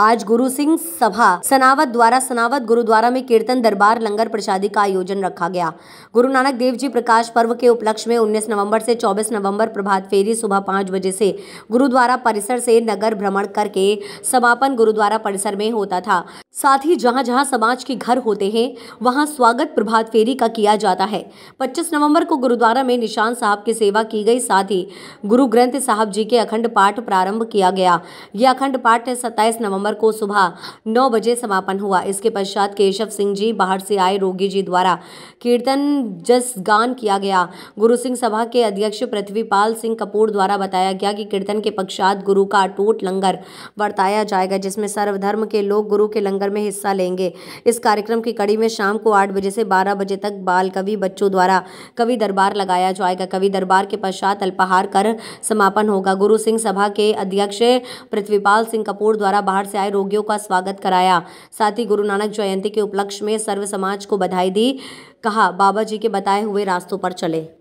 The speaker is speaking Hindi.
आज गुरु सिंह सभा सनावत द्वारा सनावत गुरुद्वारा में कीर्तन दरबार लंगर प्रसादी का आयोजन रखा गया गुरु नानक देव जी प्रकाश पर्व के उपलक्ष्य में 19 नवंबर से 24 नवंबर प्रभात फेरी सुबह पाँच बजे से गुरुद्वारा परिसर से नगर भ्रमण करके समापन गुरुद्वारा परिसर में होता था साथ ही जहां जहां समाज के घर होते हैं वहां स्वागत प्रभात फेरी का किया जाता है 25 नवंबर को गुरुद्वारा में निशान साहब की सेवा की गई साथ ही गुरु ग्रंथ साहब जी के अखंड पाठ प्रारंभ किया गया यह अखंड पाठ 27 नवंबर को सुबह 9 बजे समापन हुआ इसके पश्चात केशव सिंह जी बाहर से आए रोगी जी द्वारा कीर्तन जस गान किया गया गुरु सिंह सभा के अध्यक्ष पृथ्वीपाल सिंह कपूर द्वारा बताया गया कि कीर्तन के पश्चात गुरु का अटूट लंगर बरताया जाएगा जिसमें सर्वधर्म के लोग गुरु के लंगर सागर में हिस्सा लेंगे इस कार्यक्रम की कड़ी में शाम को आठ बजे से बारह बजे तक बाल कवि बच्चों द्वारा कवि दरबार लगाया जाएगा कवि दरबार के पश्चात अल्पहार कर समापन होगा गुरु सिंह सभा के अध्यक्ष पृथ्वीपाल सिंह कपूर द्वारा बाहर से आए रोगियों का स्वागत कराया साथ ही गुरु नानक जयंती के उपलक्ष्य में सर्व समाज को बधाई दी कहा बाबा जी के बताए हुए रास्तों पर चले